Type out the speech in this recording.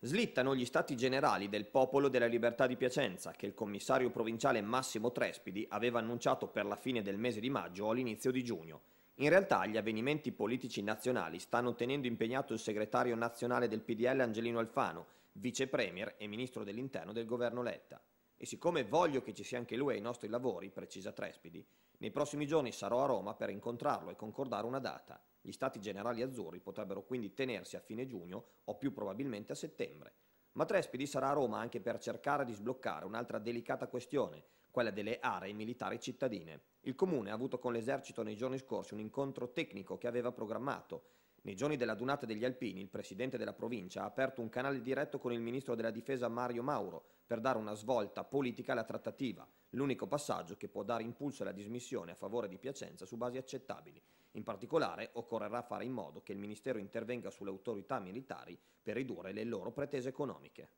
Slittano gli stati generali del Popolo della Libertà di Piacenza, che il commissario provinciale Massimo Trespidi aveva annunciato per la fine del mese di maggio o all'inizio di giugno. In realtà gli avvenimenti politici nazionali stanno tenendo impegnato il segretario nazionale del PDL Angelino Alfano, vicepremier e ministro dell'interno del governo Letta. E siccome voglio che ci sia anche lui ai nostri lavori, precisa Trespidi, nei prossimi giorni sarò a Roma per incontrarlo e concordare una data. Gli stati generali azzurri potrebbero quindi tenersi a fine giugno o più probabilmente a settembre. Ma Trespidi sarà a Roma anche per cercare di sbloccare un'altra delicata questione, quella delle aree militari cittadine. Il comune ha avuto con l'esercito nei giorni scorsi un incontro tecnico che aveva programmato nei giorni della Dunata degli Alpini, il presidente della provincia ha aperto un canale diretto con il ministro della difesa Mario Mauro per dare una svolta politica alla trattativa, l'unico passaggio che può dare impulso alla dismissione a favore di Piacenza su basi accettabili. In particolare occorrerà fare in modo che il Ministero intervenga sulle autorità militari per ridurre le loro pretese economiche.